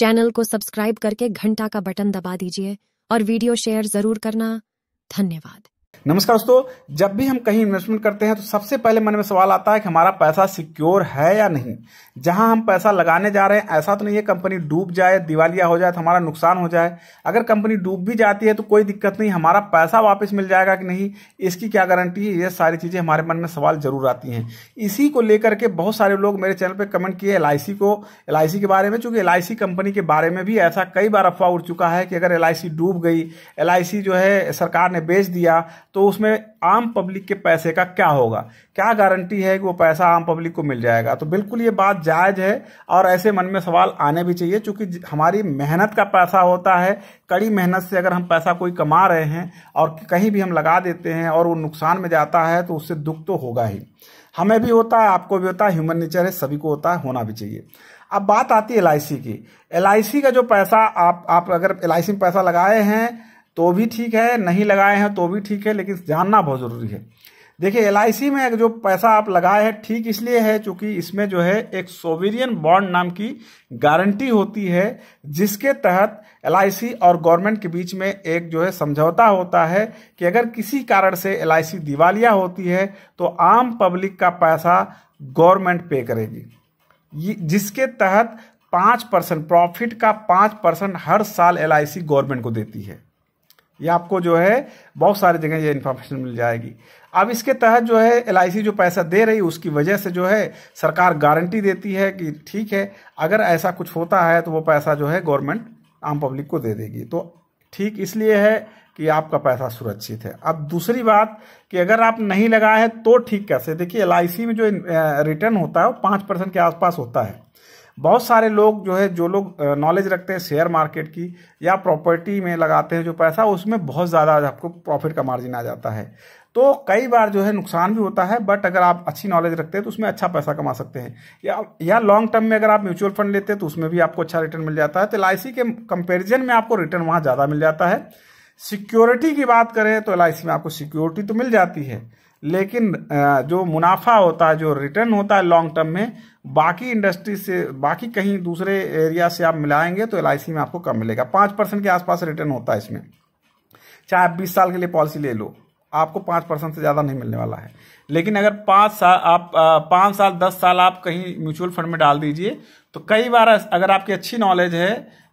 channel को subscribe करके घंटा का बटन दबा दीजिए और वीडियो शेयर जरूर करना धन्यवाद नमस्कार दोस्तों जब भी हम कहीं इन्वेस्टमेंट करते हैं तो सबसे पहले मन में सवाल आता है कि हमारा पैसा सिक्योर है या नहीं जहां हम पैसा लगाने जा रहे हैं ऐसा तो नहीं है कंपनी डूब जाए दिवालिया हो जाए तो हमारा नुकसान हो जाए अगर कंपनी डूब भी जाती है तो कोई दिक्कत नहीं हमारा पैसा वापस मिल जाएगा कि नहीं इसकी क्या गारंटी है ये सारी चीज़ें हमारे मन में सवाल जरूर आती हैं इसी को लेकर के बहुत सारे लोग मेरे चैनल पर कमेंट किए एल को एल के बारे में चूंकि एल कंपनी के बारे में भी ऐसा कई बार अफवाह उड़ चुका है कि अगर एल डूब गई एल जो है सरकार ने बेच दिया तो उसमें आम पब्लिक के पैसे का क्या होगा क्या गारंटी है कि वो पैसा आम पब्लिक को मिल जाएगा तो बिल्कुल ये बात जायज है और ऐसे मन में सवाल आने भी चाहिए चूंकि हमारी मेहनत का पैसा होता है कड़ी मेहनत से अगर हम पैसा कोई कमा रहे हैं और कहीं भी हम लगा देते हैं और वो नुकसान में जाता है तो उससे दुख तो होगा ही हमें भी होता है आपको भी होता है ह्यूमन नेचर है सभी को होता है होना भी चाहिए अब बात आती है एल की एल का जो पैसा आप आप अगर एल में पैसा लगाए हैं तो भी ठीक है नहीं लगाए हैं तो भी ठीक है लेकिन जानना बहुत ज़रूरी है देखिए एल में जो पैसा आप लगाए हैं ठीक इसलिए है क्योंकि इसमें जो है एक सोवेरियन बॉन्ड नाम की गारंटी होती है जिसके तहत एल और गवर्नमेंट के बीच में एक जो है समझौता होता है कि अगर किसी कारण से एल दिवालिया होती है तो आम पब्लिक का पैसा गवर्नमेंट पे करेगी जिसके तहत पाँच परसेंट प्रॉफिट का पाँच परसेंट हर साल एल गवर्नमेंट को देती है ये आपको जो है बहुत सारी जगह ये इन्फॉर्मेशन मिल जाएगी अब इसके तहत जो है एल जो पैसा दे रही उसकी वजह से जो है सरकार गारंटी देती है कि ठीक है अगर ऐसा कुछ होता है तो वो पैसा जो है गवर्नमेंट आम पब्लिक को दे देगी तो ठीक इसलिए है कि आपका पैसा सुरक्षित है अब दूसरी बात कि अगर आप नहीं लगाए हैं तो ठीक कैसे देखिए एल में जो रिटर्न होता है वो पाँच परसेंट के आसपास होता है बहुत सारे लोग जो है जो लोग नॉलेज रखते हैं शेयर मार्केट की या प्रॉपर्टी में लगाते हैं जो पैसा उसमें बहुत ज़्यादा आपको प्रॉफिट का मार्जिन आ जाता है तो कई बार जो है नुकसान भी होता है बट अगर आप अच्छी नॉलेज रखते हैं तो उसमें अच्छा पैसा कमा सकते हैं या या लॉन्ग टर्म में अगर आप म्यूचुअल फंड लेते हैं तो उसमें भी आपको अच्छा रिटर्न मिल जाता है तो एल के कंपेरिजन में आपको रिटर्न वहाँ ज़्यादा मिल जाता है सिक्योरिटी की बात करें तो एल में आपको सिक्योरिटी तो मिल जाती है लेकिन जो मुनाफा होता है जो रिटर्न होता है लॉन्ग टर्म में बाकी इंडस्ट्री से बाकी कहीं दूसरे एरिया से आप मिलाएंगे तो एल में आपको कम मिलेगा पाँच परसेंट के आसपास रिटर्न होता है इसमें चाहे आप बीस साल के लिए पॉलिसी ले लो आपको पाँच परसेंट से ज़्यादा नहीं मिलने वाला है लेकिन अगर पाँच साल आप पाँच साल दस साल आप कहीं म्यूचुअल फंड में डाल दीजिए तो कई बार अगर आपकी अच्छी नॉलेज है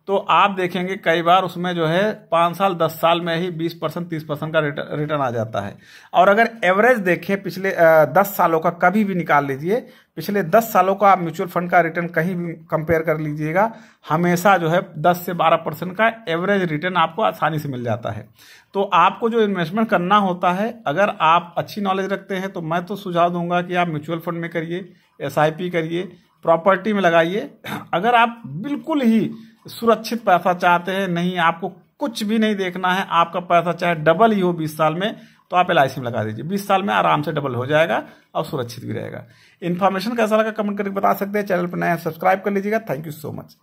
तो आप देखेंगे कई बार उसमें जो है पाँच साल दस साल में ही बीस परसेंट तीस परसेंट का रिटर्न आ जाता है और अगर एवरेज देखें पिछले दस सालों का कभी भी निकाल लीजिए पिछले दस सालों का आप म्यूचुअल फंड का रिटर्न कहीं भी कंपेयर कर लीजिएगा हमेशा जो है दस से बारह परसेंट का एवरेज रिटर्न आपको आसानी से मिल जाता है तो आपको जो इन्वेस्टमेंट करना होता है अगर आप अच्छी नॉलेज रखते हैं तो मैं तो सुझाव दूंगा कि आप म्यूचुअल फंड में करिए एस करिए प्रॉपर्टी में लगाइए अगर आप बिल्कुल ही सुरक्षित पैसा चाहते हैं नहीं आपको कुछ भी नहीं देखना है आपका पैसा चाहे डबल ही हो बीस साल में तो आप एल में लगा दीजिए बीस साल में आराम से डबल हो जाएगा और सुरक्षित भी रहेगा इन्फॉर्मेशन कैसा लगा कमेंट करके बता सकते हैं चैनल पर नया सब्सक्राइब कर लीजिएगा थैंक यू सो मच